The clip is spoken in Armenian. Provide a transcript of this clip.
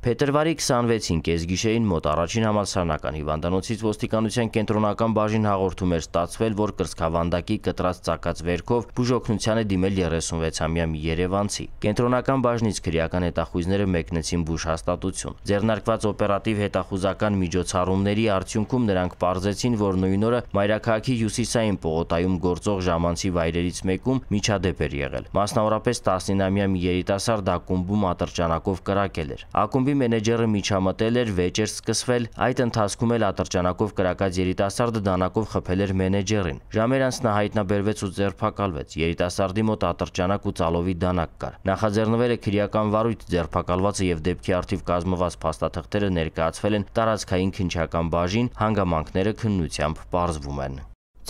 Փետրվարի 26-ին կեսգիշերին մոտ առաջին համալսարանական հիվանդանոցից ոստիկանության կենտրոնական բաժին հաղորդում էր ստացվել, որ կրծքավանդակի կտրած ծակած վերքով բուժօգնության է դիմել 36-ամյա մի երևանցի։ Կենտրոնական բաժնից քրեական հետախույզները մեկնեցին բուժ հաստատություն։ Ձեռնարկված օպերատիվ հետախուզական միջոցառումների արդյունքում նրանք ողջացին, որ նույն օրը Մայրաքաղաքի հյուսիսային պողոտայում գործող ժամանցի վայրերից մեկում միջադեպ էր եղել։ Մասնավորապես 19-ամյա մի երիտասարդ ակումբում ատրճանակով կրակել էր։ Ակումբի խմբի մենեջերը միջամտել էր, վեճ էր սկսվել, այդ ընթացքում էլ ատրճանակով կրակած երիտասարդը դանակով խփել էր մենեջերին։ Ժամեր անց նա հայտնաբերվեց ու ձերբակալվեց։ Երիտասարդի մոտ ատրճանակ ու ծալովի դանակ կար։ Նախաձեռնվել է քրեական վարույթ, ձերբակալվածը եւ դեպքի արդիվ կազմված փաստաթղթերը ներկայացվել են տարածքային քնչական բաժին, հանգամանքները քննությամբ բարձվում են։